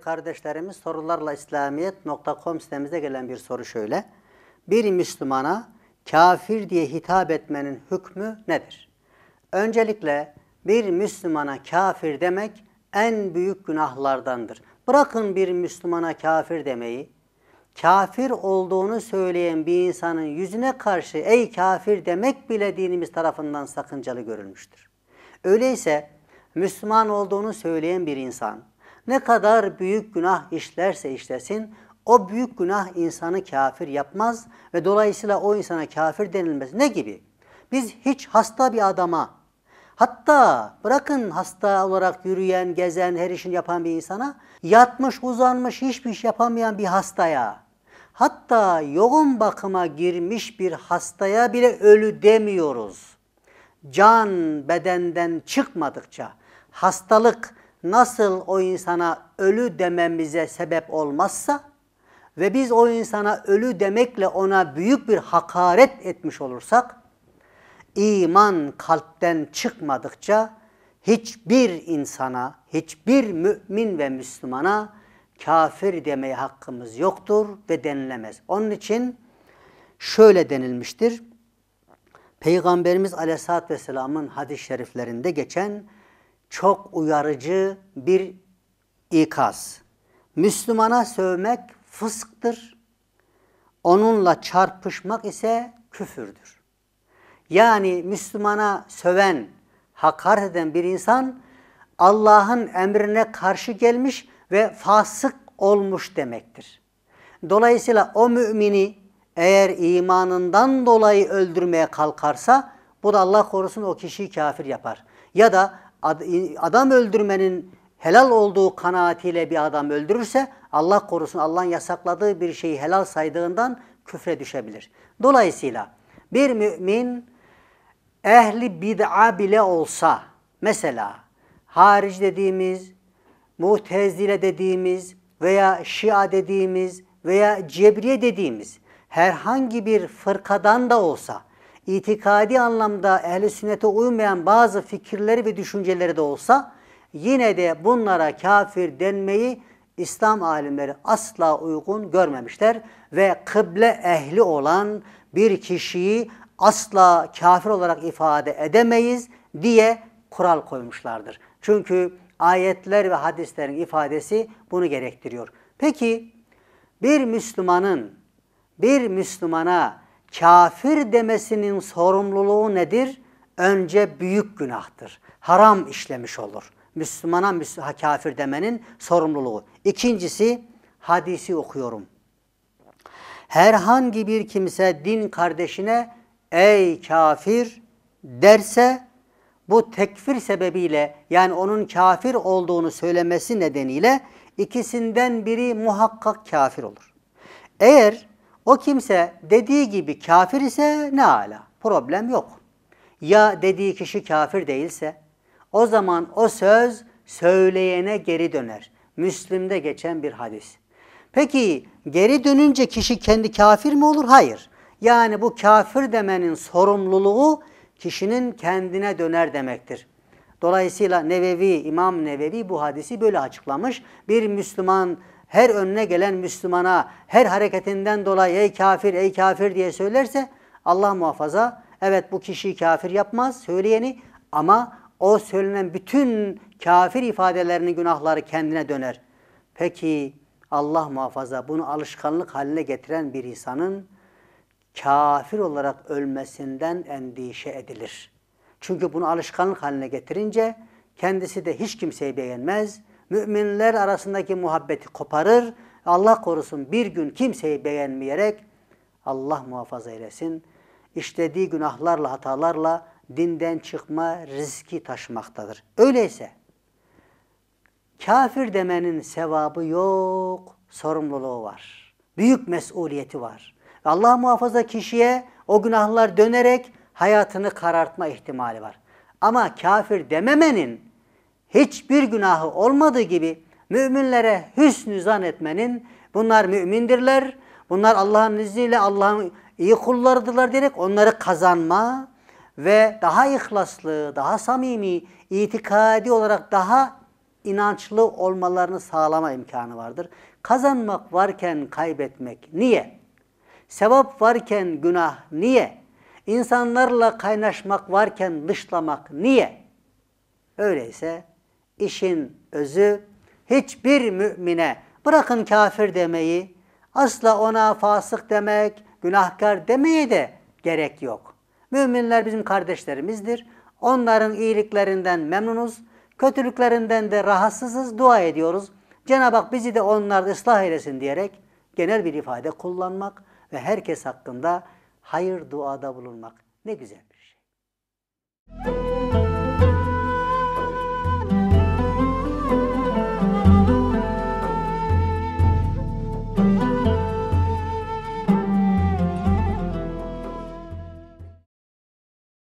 kardeşlerimiz sorularla İslamiyet.com sitemizde gelen bir soru şöyle. Bir Müslümana kafir diye hitap etmenin hükmü nedir? Öncelikle bir Müslümana kafir demek en büyük günahlardandır. Bırakın bir Müslümana kafir demeyi, kafir olduğunu söyleyen bir insanın yüzüne karşı ey kafir demek bile dinimiz tarafından sakıncalı görülmüştür. Öyleyse Müslüman olduğunu söyleyen bir insan, ne kadar büyük günah işlerse işlesin, o büyük günah insanı kafir yapmaz ve dolayısıyla o insana kafir denilmez. Ne gibi? Biz hiç hasta bir adama, hatta bırakın hasta olarak yürüyen, gezen, her işini yapan bir insana, yatmış, uzanmış, hiçbir iş yapamayan bir hastaya, hatta yoğun bakıma girmiş bir hastaya bile ölü demiyoruz. Can bedenden çıkmadıkça, hastalık, nasıl o insana ölü dememize sebep olmazsa ve biz o insana ölü demekle ona büyük bir hakaret etmiş olursak, iman kalpten çıkmadıkça hiçbir insana, hiçbir mümin ve Müslümana kafir demeye hakkımız yoktur ve denilemez. Onun için şöyle denilmiştir. Peygamberimiz Aleyhisselatü Vesselam'ın hadis-i şeriflerinde geçen çok uyarıcı bir ikaz. Müslümana sövmek fısktır. Onunla çarpışmak ise küfürdür. Yani Müslümana söven, hakaret eden bir insan Allah'ın emrine karşı gelmiş ve fasık olmuş demektir. Dolayısıyla o mümini eğer imanından dolayı öldürmeye kalkarsa bu da Allah korusun o kişiyi kafir yapar. Ya da adam öldürmenin helal olduğu kanaatiyle bir adam öldürürse Allah korusun Allah'ın yasakladığı bir şeyi helal saydığından küfre düşebilir. Dolayısıyla bir mümin ehli bid'a bile olsa mesela haric dediğimiz, mutezile dediğimiz veya şia dediğimiz veya cebriye dediğimiz herhangi bir fırkadan da olsa itikadi anlamda ehli sünnete uymayan bazı fikirleri ve düşünceleri de olsa yine de bunlara kafir denmeyi İslam alimleri asla uygun görmemişler ve kıble ehli olan bir kişiyi asla kafir olarak ifade edemeyiz diye kural koymuşlardır. Çünkü ayetler ve hadislerin ifadesi bunu gerektiriyor. Peki bir Müslümanın bir Müslümana kafir demesinin sorumluluğu nedir? Önce büyük günahtır. Haram işlemiş olur. Müslümana Müslüman kafir demenin sorumluluğu. İkincisi hadisi okuyorum. Herhangi bir kimse din kardeşine ey kafir derse bu tekfir sebebiyle yani onun kafir olduğunu söylemesi nedeniyle ikisinden biri muhakkak kafir olur. Eğer o kimse dediği gibi kafir ise ne ala problem yok. Ya dediği kişi kafir değilse o zaman o söz söyleyene geri döner. Müslim'de geçen bir hadis. Peki geri dönünce kişi kendi kafir mi olur? Hayır. Yani bu kafir demenin sorumluluğu kişinin kendine döner demektir. Dolayısıyla Nevevi, İmam Nevevi bu hadisi böyle açıklamış. Bir Müslüman her önüne gelen Müslümana her hareketinden dolayı ey kafir ey kafir diye söylerse Allah muhafaza evet bu kişiyi kafir yapmaz söyleyeni ama o söylenen bütün kafir ifadelerinin günahları kendine döner. Peki Allah muhafaza bunu alışkanlık haline getiren bir insanın kafir olarak ölmesinden endişe edilir. Çünkü bunu alışkanlık haline getirince kendisi de hiç kimseyi beğenmez müminler arasındaki muhabbeti koparır. Allah korusun bir gün kimseyi beğenmeyerek Allah muhafaza eylesin. İşlediği günahlarla, hatalarla dinden çıkma riski taşımaktadır. Öyleyse kafir demenin sevabı yok, sorumluluğu var. Büyük mesuliyeti var. Allah muhafaza kişiye o günahlar dönerek hayatını karartma ihtimali var. Ama kafir dememenin hiçbir günahı olmadığı gibi müminlere hüsnü zan etmenin bunlar mümindirler, bunlar Allah'ın izniyle Allah'ın iyi kullarıdırlar diyerek onları kazanma ve daha ihlaslı, daha samimi, itikadi olarak daha inançlı olmalarını sağlama imkanı vardır. Kazanmak varken kaybetmek niye? Sevap varken günah niye? İnsanlarla kaynaşmak varken dışlamak niye? Öyleyse işin özü hiçbir mümine bırakın kafir demeyi, asla ona fasık demek, günahkar demeyi de gerek yok. Müminler bizim kardeşlerimizdir. Onların iyiliklerinden memnunuz, kötülüklerinden de rahatsızız, dua ediyoruz. Cenab-ı Hak bizi de onlar ıslah eylesin diyerek genel bir ifade kullanmak ve herkes hakkında hayır duada bulunmak ne güzel bir şey. Müzik